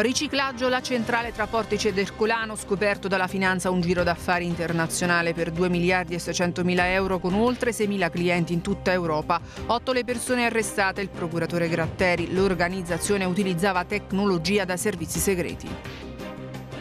Riciclaggio la centrale tra Portice ed Ercolano, scoperto dalla finanza un giro d'affari internazionale per 2 miliardi e 600 mila euro con oltre 6 mila clienti in tutta Europa. Otto le persone arrestate, il procuratore Gratteri. L'organizzazione utilizzava tecnologia da servizi segreti.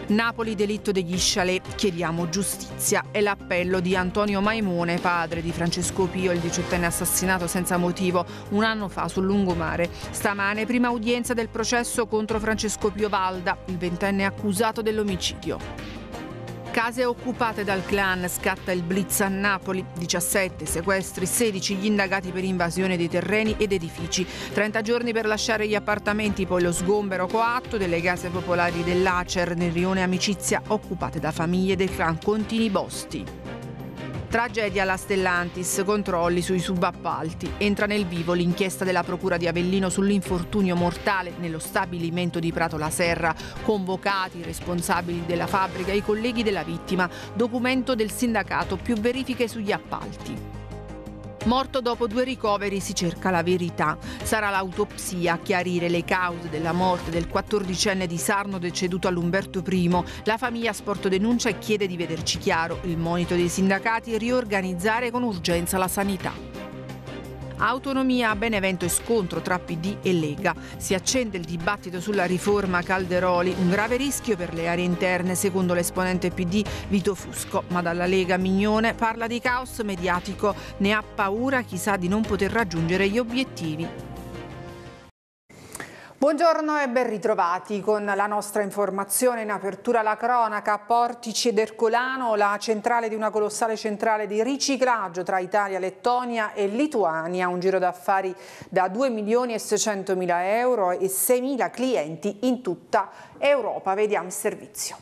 Napoli delitto degli chalet, chiediamo giustizia. È l'appello di Antonio Maimone, padre di Francesco Pio, il diciottenne assassinato senza motivo un anno fa sul lungomare. Stamane prima udienza del processo contro Francesco Pio Valda, il ventenne accusato dell'omicidio. Case occupate dal clan, scatta il blitz a Napoli, 17 sequestri, 16 gli indagati per invasione di terreni ed edifici, 30 giorni per lasciare gli appartamenti, poi lo sgombero coatto delle case popolari dell'Acer nel rione Amicizia occupate da famiglie del clan Contini Bosti. Tragedia alla Stellantis, controlli sui subappalti. Entra nel vivo l'inchiesta della Procura di Avellino sull'infortunio mortale nello stabilimento di Prato La Serra. Convocati i responsabili della fabbrica e i colleghi della vittima. Documento del sindacato più verifiche sugli appalti. Morto dopo due ricoveri si cerca la verità. Sarà l'autopsia a chiarire le cause della morte del 14enne di Sarno deceduto all'Umberto I. La famiglia sporto denuncia e chiede di vederci chiaro. Il monito dei sindacati è riorganizzare con urgenza la sanità. Autonomia, Benevento e scontro tra PD e Lega. Si accende il dibattito sulla riforma Calderoli, un grave rischio per le aree interne secondo l'esponente PD Vito Fusco, ma dalla Lega Mignone parla di caos mediatico, ne ha paura chi sa di non poter raggiungere gli obiettivi. Buongiorno e ben ritrovati con la nostra informazione in apertura alla cronaca Portici ed Ercolano, la centrale di una colossale centrale di riciclaggio tra Italia, Lettonia e Lituania, un giro d'affari da 2 milioni e 600 mila euro e 6 mila clienti in tutta Europa. Vediamo il servizio.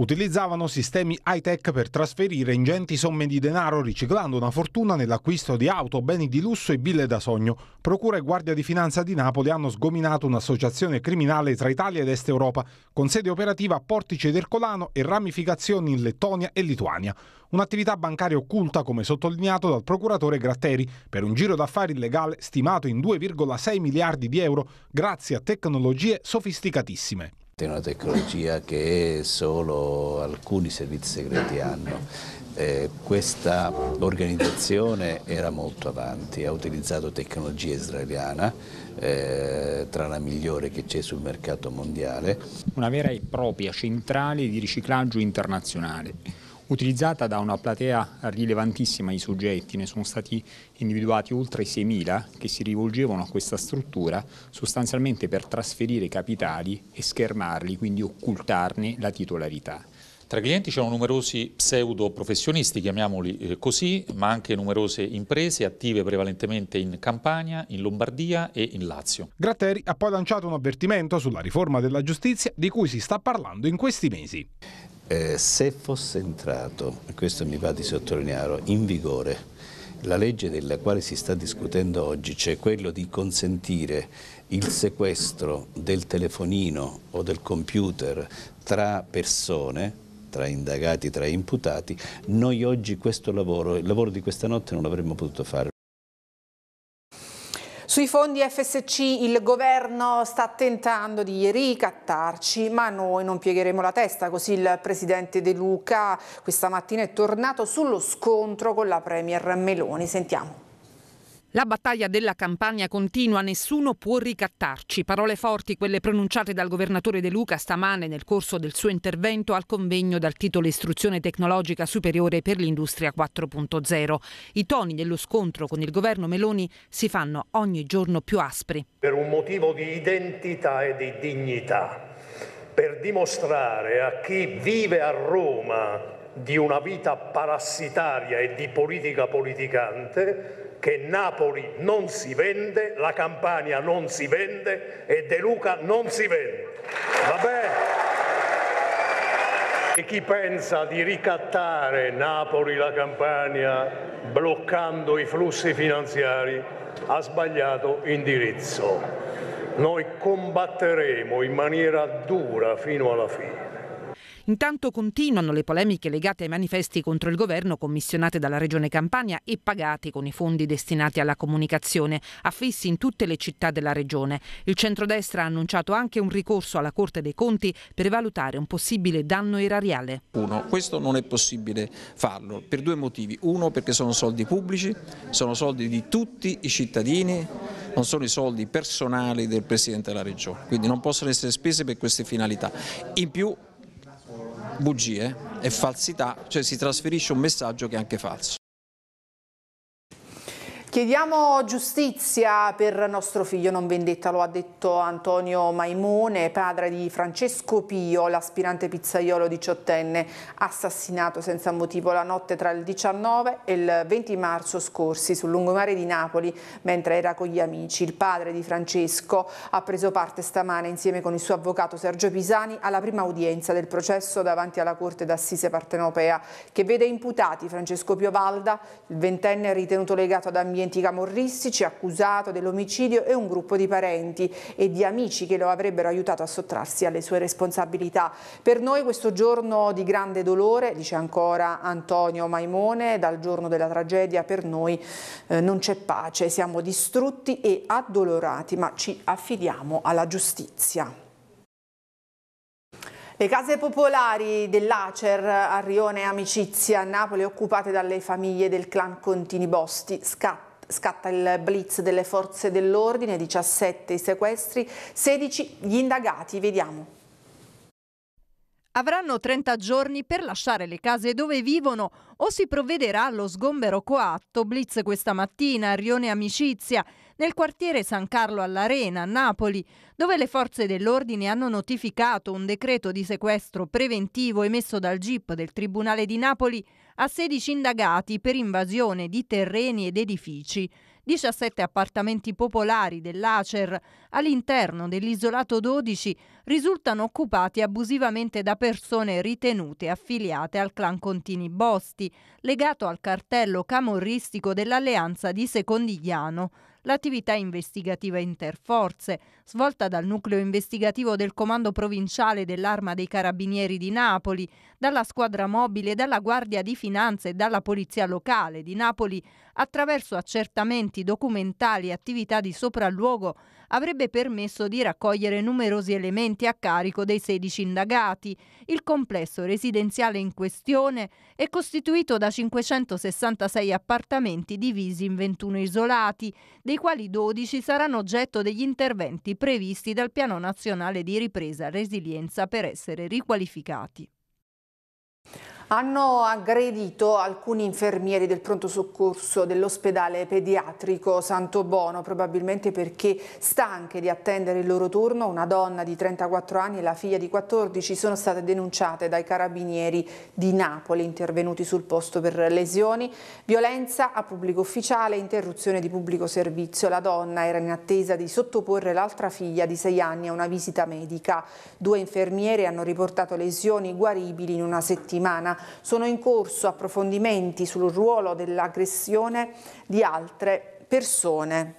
Utilizzavano sistemi high-tech per trasferire ingenti somme di denaro riciclando una fortuna nell'acquisto di auto, beni di lusso e bille da sogno. Procura e Guardia di Finanza di Napoli hanno sgominato un'associazione criminale tra Italia ed Est Europa, con sede operativa a Portice del Colano e ramificazioni in Lettonia e Lituania. Un'attività bancaria occulta, come sottolineato dal procuratore Gratteri, per un giro d'affari illegale stimato in 2,6 miliardi di euro grazie a tecnologie sofisticatissime è una tecnologia che solo alcuni servizi segreti hanno. Eh, questa organizzazione era molto avanti, ha utilizzato tecnologia israeliana, eh, tra la migliore che c'è sul mercato mondiale. Una vera e propria centrale di riciclaggio internazionale utilizzata da una platea rilevantissima di soggetti, ne sono stati individuati oltre 6.000 che si rivolgevano a questa struttura sostanzialmente per trasferire capitali e schermarli, quindi occultarne la titolarità. Tra i clienti c'erano numerosi pseudo professionisti, chiamiamoli eh, così, ma anche numerose imprese attive prevalentemente in Campania, in Lombardia e in Lazio. Gratteri ha poi lanciato un avvertimento sulla riforma della giustizia di cui si sta parlando in questi mesi eh, se fosse entrato, e questo mi va di sottolineare, in vigore la legge della quale si sta discutendo oggi, cioè quello di consentire il sequestro del telefonino o del computer tra persone, tra indagati, tra imputati, noi oggi questo lavoro, il lavoro di questa notte non l'avremmo potuto fare. Sui fondi FSC il governo sta tentando di ricattarci, ma noi non piegheremo la testa, così il presidente De Luca questa mattina è tornato sullo scontro con la Premier Meloni. Sentiamo. La battaglia della campagna continua, nessuno può ricattarci. Parole forti quelle pronunciate dal governatore De Luca stamane nel corso del suo intervento al convegno dal titolo Istruzione tecnologica superiore per l'industria 4.0. I toni dello scontro con il governo Meloni si fanno ogni giorno più aspri. Per un motivo di identità e di dignità, per dimostrare a chi vive a Roma di una vita parassitaria e di politica politicante che Napoli non si vende, la Campania non si vende e De Luca non si vende. Vabbè. E chi pensa di ricattare Napoli, la Campania, bloccando i flussi finanziari, ha sbagliato indirizzo. Noi combatteremo in maniera dura fino alla fine. Intanto continuano le polemiche legate ai manifesti contro il governo commissionate dalla Regione Campania e pagati con i fondi destinati alla comunicazione, affissi in tutte le città della Regione. Il centrodestra ha annunciato anche un ricorso alla Corte dei Conti per valutare un possibile danno erariale. Uno, questo non è possibile farlo per due motivi. Uno, perché sono soldi pubblici, sono soldi di tutti i cittadini, non sono i soldi personali del Presidente della Regione, quindi non possono essere spese per queste finalità. In più bugie e falsità, cioè si trasferisce un messaggio che è anche falso. Chiediamo giustizia per nostro figlio non vendetta, lo ha detto Antonio Maimone, padre di Francesco Pio, l'aspirante pizzaiolo diciottenne, assassinato senza motivo la notte tra il 19 e il 20 marzo scorsi sul lungomare di Napoli mentre era con gli amici. Il padre di Francesco ha preso parte stamane insieme con il suo avvocato Sergio Pisani alla prima udienza del processo davanti alla Corte d'Assise Partenopea che vede imputati Francesco Pio Valda, il ventenne ritenuto legato ad ambiente ambienti camorristici, accusato dell'omicidio e un gruppo di parenti e di amici che lo avrebbero aiutato a sottrarsi alle sue responsabilità. Per noi questo giorno di grande dolore, dice ancora Antonio Maimone, dal giorno della tragedia per noi eh, non c'è pace, siamo distrutti e addolorati, ma ci affidiamo alla giustizia. Le case popolari dell'Acer Arrione, Amicizia Napoli occupate dalle famiglie del clan Contini Bosti scattano scatta il blitz delle forze dell'ordine, 17 i sequestri, 16 gli indagati, vediamo. Avranno 30 giorni per lasciare le case dove vivono o si provvederà allo sgombero coatto blitz questa mattina a Rione Amicizia nel quartiere San Carlo all'Arena, a Napoli, dove le forze dell'ordine hanno notificato un decreto di sequestro preventivo emesso dal GIP del Tribunale di Napoli a 16 indagati per invasione di terreni ed edifici. 17 appartamenti popolari dell'Acer all'interno dell'isolato 12 risultano occupati abusivamente da persone ritenute affiliate al clan Contini Bosti, legato al cartello camorristico dell'alleanza di Secondigliano l'attività investigativa interforze, svolta dal nucleo investigativo del Comando Provinciale dell'Arma dei Carabinieri di Napoli, dalla squadra mobile, dalla Guardia di Finanza e dalla Polizia Locale di Napoli, attraverso accertamenti documentali e attività di sopralluogo avrebbe permesso di raccogliere numerosi elementi a carico dei 16 indagati. Il complesso residenziale in questione è costituito da 566 appartamenti divisi in 21 isolati, dei quali 12 saranno oggetto degli interventi previsti dal Piano Nazionale di Ripresa e Resilienza per essere riqualificati hanno aggredito alcuni infermieri del pronto soccorso dell'ospedale pediatrico Santo Bono, probabilmente perché stanche di attendere il loro turno, una donna di 34 anni e la figlia di 14 sono state denunciate dai carabinieri di Napoli intervenuti sul posto per lesioni, violenza a pubblico ufficiale, interruzione di pubblico servizio. La donna era in attesa di sottoporre l'altra figlia di 6 anni a una visita medica. Due infermieri hanno riportato lesioni guaribili in una settimana sono in corso approfondimenti sul ruolo dell'aggressione di altre persone.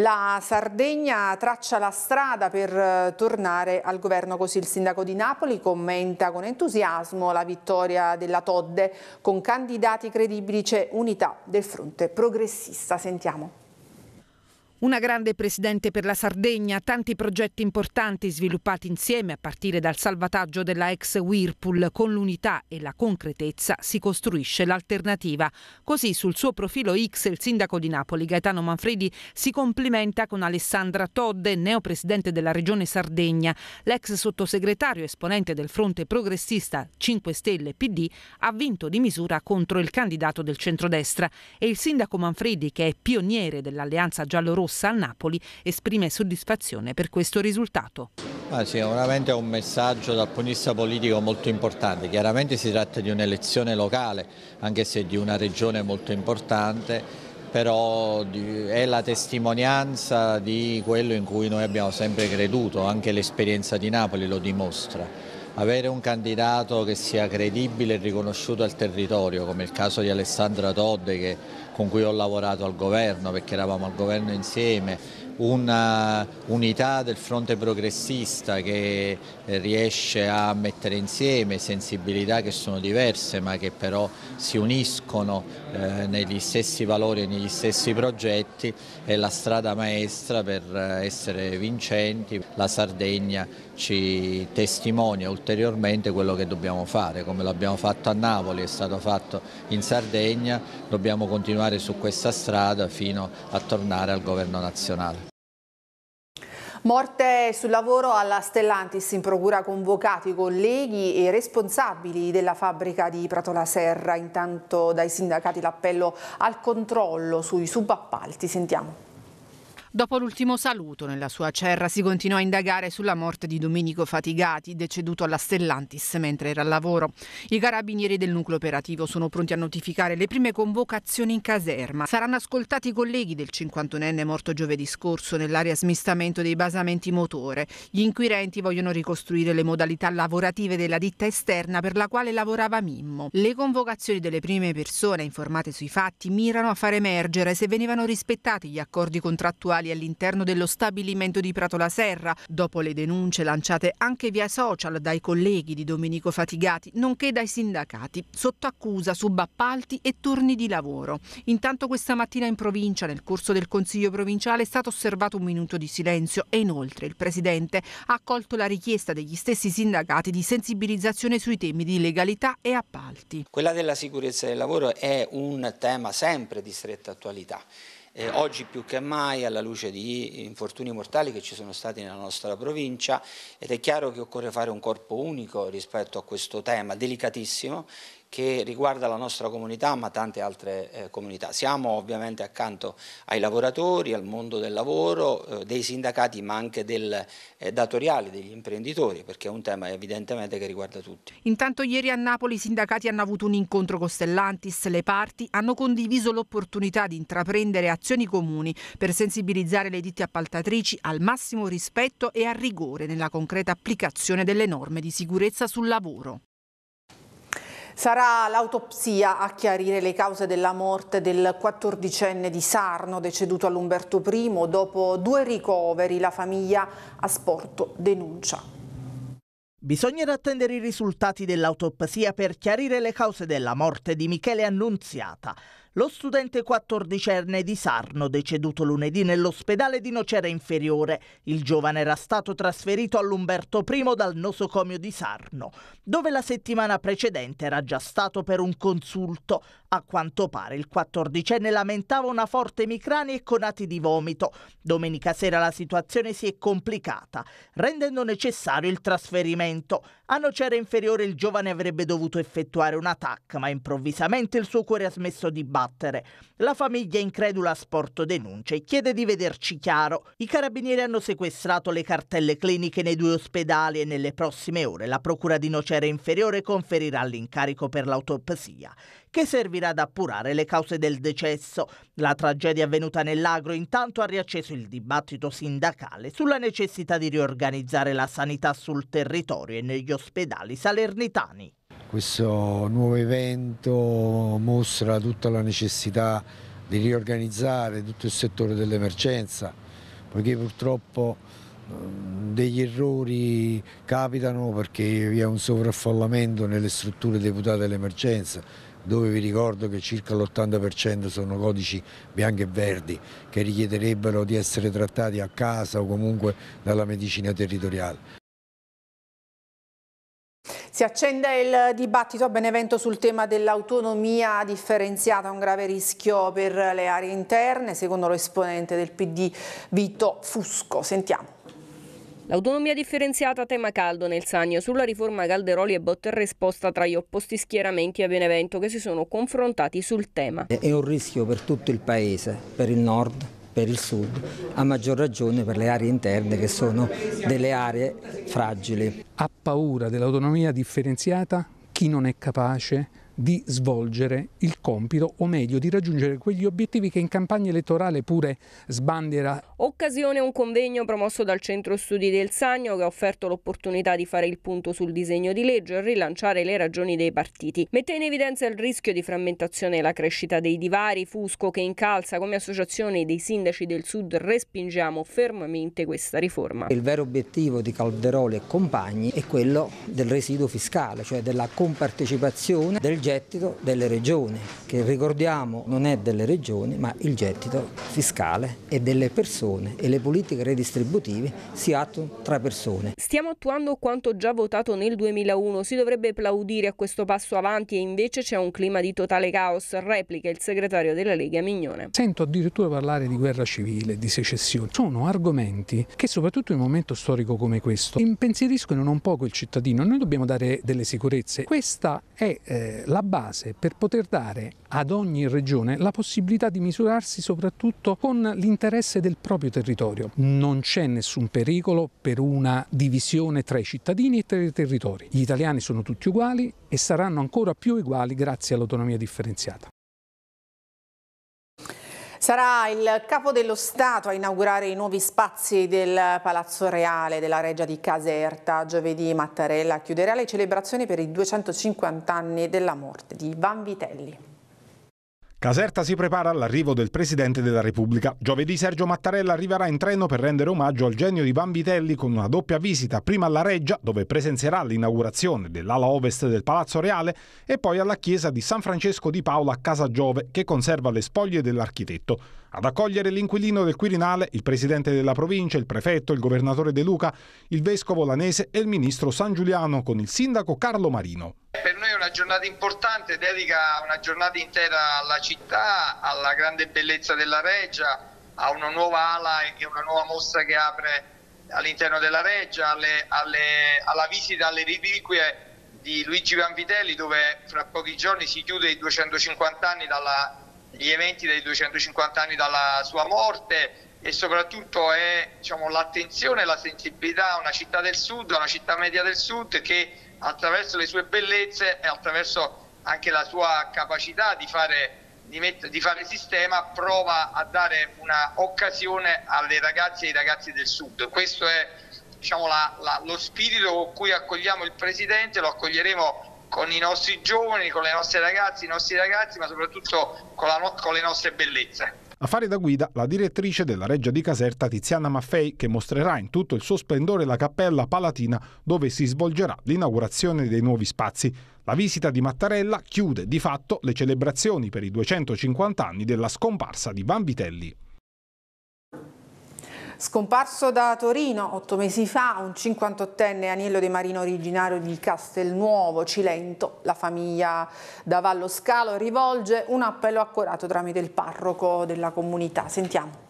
La Sardegna traccia la strada per eh, tornare al governo, così il sindaco di Napoli commenta con entusiasmo la vittoria della Todde con candidati credibili c'è unità del fronte progressista. Sentiamo. Una grande presidente per la Sardegna, tanti progetti importanti sviluppati insieme a partire dal salvataggio della ex Whirlpool. Con l'unità e la concretezza si costruisce l'alternativa. Così sul suo profilo X il sindaco di Napoli Gaetano Manfredi si complimenta con Alessandra Todde, neopresidente della regione Sardegna. L'ex sottosegretario esponente del fronte progressista 5 Stelle PD ha vinto di misura contro il candidato del centrodestra e il sindaco Manfredi che è pioniere dell'alleanza giallo-rossa rossa al Napoli esprime soddisfazione per questo risultato. Ah, sicuramente è un messaggio dal punto di vista politico molto importante, chiaramente si tratta di un'elezione locale, anche se di una regione molto importante, però è la testimonianza di quello in cui noi abbiamo sempre creduto, anche l'esperienza di Napoli lo dimostra. Avere un candidato che sia credibile e riconosciuto al territorio, come il caso di Alessandra Todde che con cui ho lavorato al governo, perché eravamo al governo insieme, un'unità eh, del fronte progressista che eh, riesce a mettere insieme sensibilità che sono diverse ma che però si uniscono eh, negli stessi valori e negli stessi progetti è la strada maestra per essere vincenti. La Sardegna ci testimonia ulteriormente quello che dobbiamo fare, come l'abbiamo fatto a Napoli, è stato fatto in Sardegna, dobbiamo continuare su questa strada fino a tornare al governo nazionale. Morte sul lavoro alla Stellantis in procura convocati colleghi e responsabili della fabbrica di Pratola Serra, intanto dai sindacati l'appello al controllo sui subappalti, sentiamo. Dopo l'ultimo saluto nella sua cerra si continuò a indagare sulla morte di Domenico Fatigati, deceduto alla Stellantis mentre era al lavoro. I carabinieri del nucleo operativo sono pronti a notificare le prime convocazioni in caserma. Saranno ascoltati i colleghi del 51enne morto giovedì scorso nell'area smistamento dei basamenti motore. Gli inquirenti vogliono ricostruire le modalità lavorative della ditta esterna per la quale lavorava Mimmo. Le convocazioni delle prime persone informate sui fatti mirano a far emergere se venivano rispettati gli accordi contrattuali sociali all'interno dello stabilimento di Prato la Serra, dopo le denunce lanciate anche via social dai colleghi di Domenico Fatigati, nonché dai sindacati, sotto accusa subappalti e turni di lavoro. Intanto questa mattina in provincia, nel corso del Consiglio provinciale, è stato osservato un minuto di silenzio e inoltre il Presidente ha accolto la richiesta degli stessi sindacati di sensibilizzazione sui temi di legalità e appalti. Quella della sicurezza del lavoro è un tema sempre di stretta attualità eh, oggi più che mai alla luce di infortuni mortali che ci sono stati nella nostra provincia ed è chiaro che occorre fare un corpo unico rispetto a questo tema delicatissimo che riguarda la nostra comunità ma tante altre eh, comunità. Siamo ovviamente accanto ai lavoratori, al mondo del lavoro, eh, dei sindacati ma anche del eh, datoriale, degli imprenditori perché è un tema evidentemente che riguarda tutti. Intanto ieri a Napoli i sindacati hanno avuto un incontro con Stellantis, le parti hanno condiviso l'opportunità di intraprendere azioni comuni per sensibilizzare le ditte appaltatrici al massimo rispetto e al rigore nella concreta applicazione delle norme di sicurezza sul lavoro. Sarà l'autopsia a chiarire le cause della morte del 14enne di Sarno, deceduto all'Umberto I. Dopo due ricoveri, la famiglia a sporto denuncia. Bisognerà attendere i risultati dell'autopsia per chiarire le cause della morte di Michele Annunziata lo studente quattordicenne di Sarno deceduto lunedì nell'ospedale di Nocera Inferiore. Il giovane era stato trasferito all'Umberto I dal nosocomio di Sarno, dove la settimana precedente era già stato per un consulto. A quanto pare il quattordicenne lamentava una forte emicrania e conati di vomito. Domenica sera la situazione si è complicata, rendendo necessario il trasferimento. A Nocera Inferiore il giovane avrebbe dovuto effettuare un attacco, ma improvvisamente il suo cuore ha smesso di battere combattere. La famiglia incredula sporto denunce e chiede di vederci chiaro. I carabinieri hanno sequestrato le cartelle cliniche nei due ospedali e nelle prossime ore la procura di Nocera Inferiore conferirà l'incarico per l'autopsia, che servirà ad appurare le cause del decesso. La tragedia avvenuta nell'agro intanto ha riacceso il dibattito sindacale sulla necessità di riorganizzare la sanità sul territorio e negli ospedali salernitani questo nuovo evento mostra tutta la necessità di riorganizzare tutto il settore dell'emergenza, perché purtroppo ehm, degli errori capitano perché vi è un sovraffollamento nelle strutture deputate all'emergenza dove vi ricordo che circa l'80% sono codici bianchi e verdi che richiederebbero di essere trattati a casa o comunque dalla medicina territoriale. Si accende il dibattito a Benevento sul tema dell'autonomia differenziata, un grave rischio per le aree interne, secondo l'esponente del PD Vito Fusco. Sentiamo. L'autonomia differenziata tema caldo nel Sannio. sulla riforma Calderoli e Botter risposta tra gli opposti schieramenti a Benevento che si sono confrontati sul tema. È un rischio per tutto il paese, per il nord, per il sud, a maggior ragione per le aree interne che sono delle aree fragili. Ha paura dell'autonomia differenziata chi non è capace di svolgere il compito, o meglio di raggiungere quegli obiettivi che in campagna elettorale pure sbandiera. Occasione un convegno promosso dal Centro Studi del Sagno che ha offerto l'opportunità di fare il punto sul disegno di legge e rilanciare le ragioni dei partiti. Mette in evidenza il rischio di frammentazione e la crescita dei divari, Fusco che incalza come associazione dei sindaci del Sud respingiamo fermamente questa riforma. Il vero obiettivo di Calderoli e compagni è quello del residuo fiscale, cioè della compartecipazione del gettito delle regioni, che ricordiamo non è delle regioni ma il gettito fiscale e delle persone e le politiche redistributive si attuano tra persone. Stiamo attuando quanto già votato nel 2001, si dovrebbe applaudire a questo passo avanti e invece c'è un clima di totale caos, replica il segretario della Lega Mignone. Sento addirittura parlare di guerra civile, di secessione, sono argomenti che soprattutto in un momento storico come questo impensieriscono non poco il cittadino, noi dobbiamo dare delle sicurezze, questa è eh, la la base per poter dare ad ogni regione la possibilità di misurarsi soprattutto con l'interesse del proprio territorio. Non c'è nessun pericolo per una divisione tra i cittadini e tra i territori. Gli italiani sono tutti uguali e saranno ancora più uguali grazie all'autonomia differenziata. Sarà il capo dello Stato a inaugurare i nuovi spazi del Palazzo Reale della Regia di Caserta. Giovedì Mattarella chiuderà le celebrazioni per i 250 anni della morte di Van Vitelli. Caserta si prepara all'arrivo del Presidente della Repubblica. Giovedì Sergio Mattarella arriverà in treno per rendere omaggio al genio di Vanvitelli con una doppia visita, prima alla Reggia, dove presenzierà l'inaugurazione dell'ala ovest del Palazzo Reale, e poi alla chiesa di San Francesco di Paola a Casa Giove, che conserva le spoglie dell'architetto. Ad accogliere l'inquilino del Quirinale, il presidente della provincia, il prefetto, il governatore De Luca, il vescovo Lanese e il ministro San Giuliano con il sindaco Carlo Marino. Per noi è una giornata importante, dedica una giornata intera alla città, alla grande bellezza della Reggia, a una nuova ala e una nuova mostra che apre all'interno della Reggia, alle, alle, alla visita alle reliquie di Luigi Vanvitelli dove fra pochi giorni si chiude i 250 anni dalla gli eventi dei 250 anni dalla sua morte e soprattutto è diciamo, l'attenzione e la sensibilità a una città del sud, a una città media del sud che attraverso le sue bellezze e attraverso anche la sua capacità di fare, di met- di fare sistema prova a dare un'occasione alle ragazze e ai ragazzi del sud. Questo è diciamo, la, la, lo spirito con cui accogliamo il Presidente, lo accoglieremo con i nostri giovani, con le nostre ragazze, i nostri ragazzi, ma soprattutto con, no- con le nostre bellezze. A fare da guida la direttrice della Reggia di Caserta Tiziana Maffei che mostrerà in tutto il suo splendore la Cappella Palatina dove si svolgerà l'inaugurazione dei nuovi spazi. La visita di Mattarella chiude di fatto le celebrazioni per i 250 anni della scomparsa di Vanvitelli. Scomparso da Torino otto mesi fa un 58enne Aniello De Marino originario di Castelnuovo, Cilento. La famiglia da Vallo Scalo rivolge un appello accurato tramite il parroco della comunità. Sentiamo.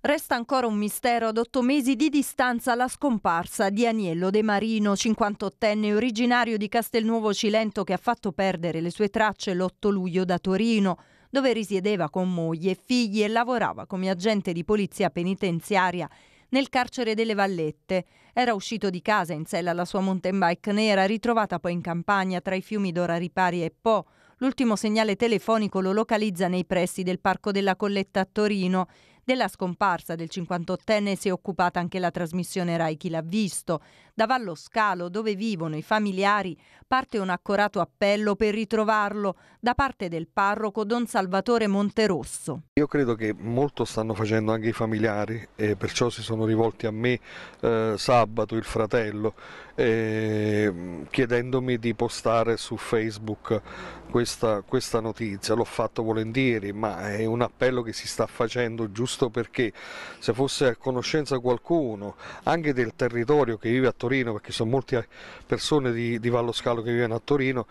Resta ancora un mistero ad otto mesi di distanza la scomparsa di Aniello De Marino, 58enne originario di Castelnuovo Cilento che ha fatto perdere le sue tracce l'8 luglio da Torino dove risiedeva con moglie e figli e lavorava come agente di polizia penitenziaria nel carcere delle Vallette. Era uscito di casa in sella alla sua mountain bike nera, ritrovata poi in campagna tra i fiumi Dora Ripari e Po. L'ultimo segnale telefonico lo localizza nei pressi del Parco della Colletta a Torino della scomparsa del 58enne si è occupata anche la trasmissione Rai Chi l'ha visto. Da Vallo Scalo, dove vivono i familiari, parte un accorato appello per ritrovarlo da parte del parroco Don Salvatore Monterosso. Io credo che molto stanno facendo anche i familiari e perciò si sono rivolti a me eh, sabato, il fratello, eh, chiedendomi di postare su Facebook questa, questa notizia. L'ho fatto volentieri, ma è un appello che si sta facendo giusto perché se fosse a conoscenza qualcuno, anche del territorio che vive a Torino, perché sono molte persone di, di Vallo Scalo che vivono a Torino,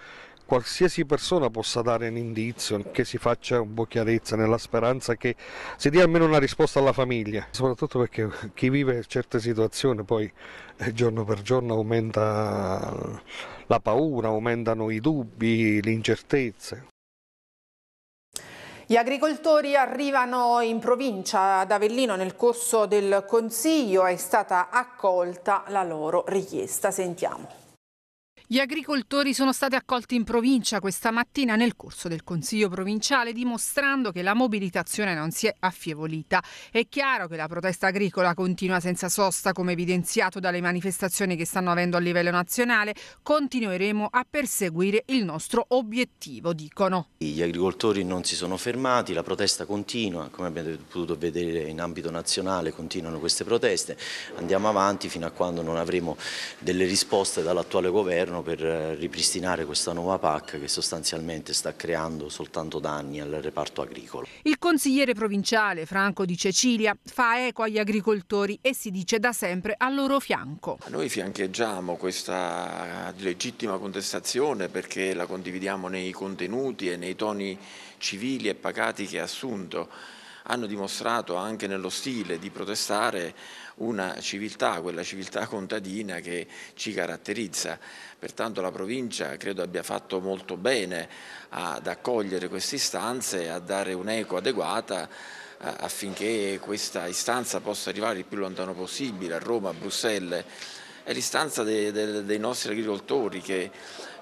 qualsiasi persona possa dare un indizio, che si faccia un po' chiarezza nella speranza che si dia almeno una risposta alla famiglia, soprattutto perché chi vive certe situazioni poi eh, giorno per giorno aumenta la paura, aumentano i dubbi, le incertezze. Gli agricoltori arrivano in provincia ad Avellino nel corso del Consiglio, è stata accolta la loro richiesta. Sentiamo. Gli agricoltori sono stati accolti in provincia questa mattina nel corso del Consiglio provinciale dimostrando che la mobilitazione non si è affievolita. È chiaro che la protesta agricola continua senza sosta come evidenziato dalle manifestazioni che stanno avendo a livello nazionale. Continueremo a perseguire il nostro obiettivo, dicono. Gli agricoltori non si sono fermati, la protesta continua, come abbiamo potuto vedere in ambito nazionale continuano queste proteste. Andiamo avanti fino a quando non avremo delle risposte dall'attuale governo governo per eh, ripristinare questa nuova PAC che sostanzialmente sta creando soltanto danni al reparto agricolo. Il consigliere provinciale Franco di Cecilia fa eco agli agricoltori e si dice da sempre al loro fianco. Noi fiancheggiamo questa legittima contestazione perché la condividiamo nei contenuti e nei toni civili e pacati che ha assunto. Hanno dimostrato anche nello stile di protestare una civiltà, quella civiltà contadina che ci caratterizza. Pertanto la provincia credo abbia fatto molto bene ad accogliere queste istanze e a dare un'eco adeguata eh, affinché questa istanza possa arrivare il più lontano possibile a Roma, a Bruxelles. È l'istanza dei, nostri agricoltori che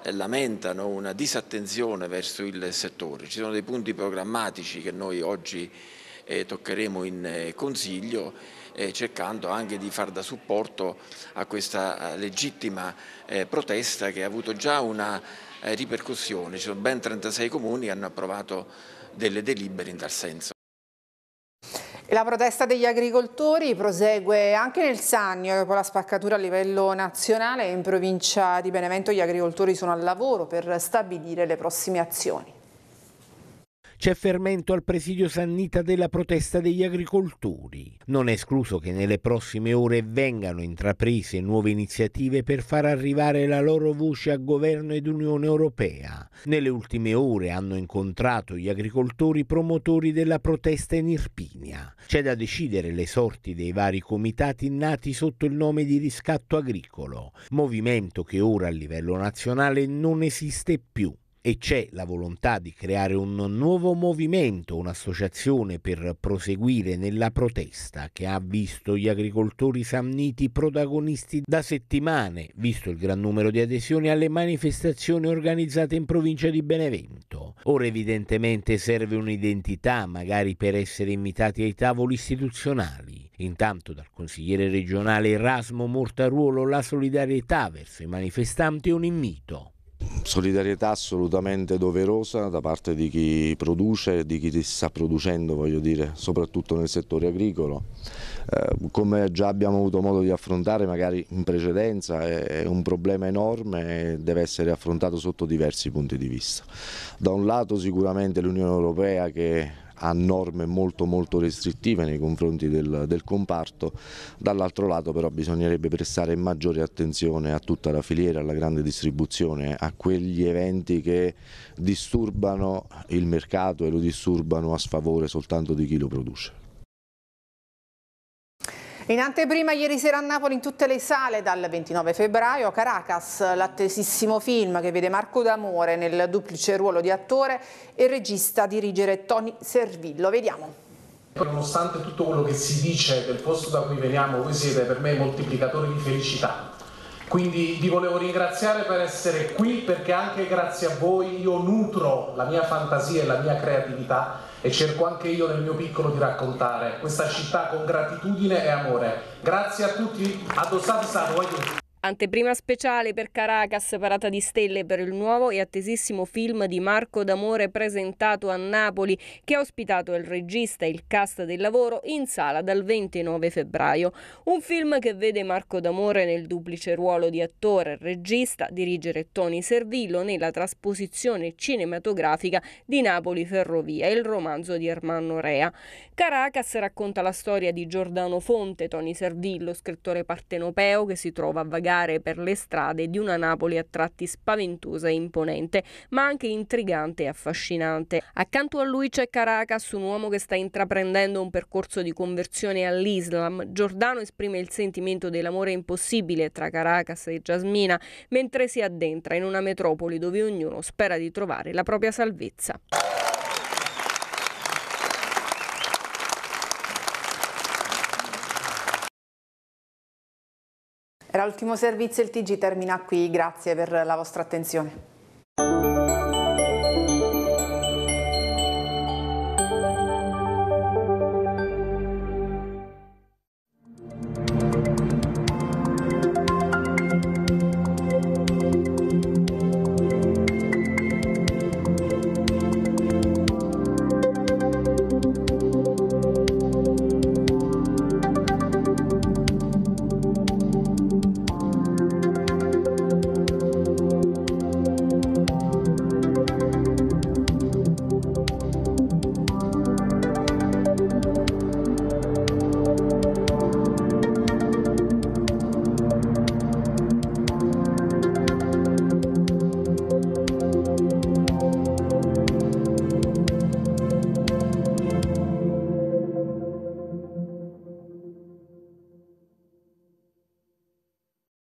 eh, lamentano una disattenzione verso il settore. Ci sono dei punti programmatici che noi oggi eh, toccheremo in Consiglio eh, cercando anche di far da supporto a questa eh, legittima eh, protesta che ha avuto già una eh, ripercussione. Ci sono ben 36 comuni che hanno approvato delle delibere in tal senso. La protesta degli agricoltori prosegue anche nel Sannio, dopo la spaccatura a livello nazionale in provincia di Benevento gli agricoltori sono al lavoro per stabilire le prossime azioni. C'è fermento al presidio Sannita della protesta degli agricoltori. Non è escluso che nelle prossime ore vengano intraprese nuove iniziative per far arrivare la loro voce a governo ed Unione Europea. Nelle ultime ore hanno incontrato gli agricoltori promotori della protesta in Irpinia. C'è da decidere le sorti dei vari comitati nati sotto il nome di riscatto agricolo, movimento che ora a livello nazionale non esiste più e c'è la volontà di creare un nuovo movimento, un'associazione per proseguire nella protesta che ha visto gli agricoltori samniti protagonisti da settimane, visto il gran numero di adesioni alle manifestazioni organizzate in provincia di Benevento. Ora evidentemente serve un'identità, magari per essere invitati ai tavoli istituzionali. Intanto dal consigliere regionale Erasmo Mortaruolo la solidarietà verso i manifestanti è un invito solidarietà assolutamente doverosa da parte di chi produce e di chi sta producendo, voglio dire, soprattutto nel settore agricolo. Eh, come già abbiamo avuto modo di affrontare magari in precedenza, è un problema enorme e deve essere affrontato sotto diversi punti di vista. Da un lato sicuramente l'Unione Europea che a norme molto molto restrittive nei confronti del, del comparto, dall'altro lato però bisognerebbe prestare maggiore attenzione a tutta la filiera, alla grande distribuzione, a quegli eventi che disturbano il mercato e lo disturbano a sfavore soltanto di chi lo produce. In anteprima ieri sera a Napoli in tutte le sale dal 29 febbraio, Caracas, l'attesissimo film che vede Marco D'Amore nel duplice ruolo di attore e regista dirigere Tony Servillo. Vediamo. Nonostante tutto quello che si dice del posto da cui veniamo, voi siete per me moltiplicatori di felicità quindi vi volevo ringraziare per essere qui perché anche grazie a voi io nutro la mia fantasia e la mia creatività e cerco anche io nel mio piccolo di raccontare questa città con gratitudine e amore. Grazie a tutti, ad Osad San, Anteprima speciale per Caracas, parata di stelle per il nuovo e attesissimo film di Marco D'Amore presentato a Napoli, che ha ospitato il regista e il cast del lavoro in sala dal 29 febbraio. Un film che vede Marco D'Amore nel duplice ruolo di attore e regista dirigere Tony Servillo nella trasposizione cinematografica di Napoli Ferrovia, il romanzo di Ermanno Rea. Caracas racconta la storia di Giordano Fonte, Tony Servillo, scrittore partenopeo che si trova a vagare per le strade di una Napoli a tratti spaventosa e imponente, ma anche intrigante e affascinante. Accanto a lui c'è Caracas, un uomo che sta intraprendendo un percorso di conversione all'Islam. Giordano esprime il sentimento dell'amore impossibile tra Caracas e Jasmina, mentre si addentra in una metropoli dove ognuno spera di trovare la propria salvezza. Era l'ultimo servizio, il TG termina qui, grazie per la vostra attenzione.